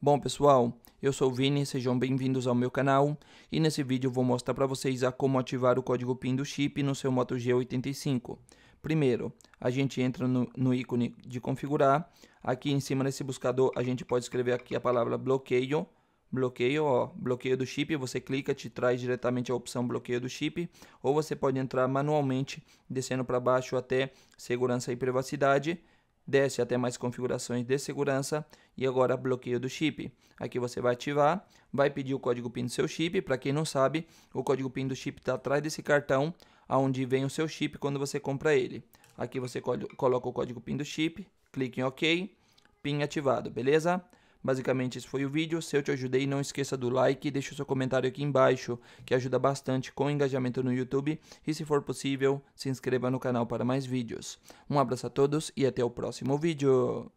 Bom pessoal, eu sou o Vini, sejam bem-vindos ao meu canal e nesse vídeo vou mostrar para vocês a como ativar o código PIN do chip no seu Moto G85. Primeiro, a gente entra no, no ícone de configurar, aqui em cima nesse buscador a gente pode escrever aqui a palavra bloqueio, bloqueio, ó, bloqueio do chip, você clica, te traz diretamente a opção bloqueio do chip, ou você pode entrar manualmente, descendo para baixo até segurança e privacidade, desce até mais configurações de segurança e agora bloqueio do chip. Aqui você vai ativar, vai pedir o código PIN do seu chip. Para quem não sabe, o código PIN do chip está atrás desse cartão, aonde vem o seu chip quando você compra ele. Aqui você coloca o código PIN do chip, clique em OK, PIN ativado, beleza? Basicamente, esse foi o vídeo. Se eu te ajudei, não esqueça do like e deixa o seu comentário aqui embaixo, que ajuda bastante com o engajamento no YouTube. E se for possível, se inscreva no canal para mais vídeos. Um abraço a todos e até o próximo vídeo.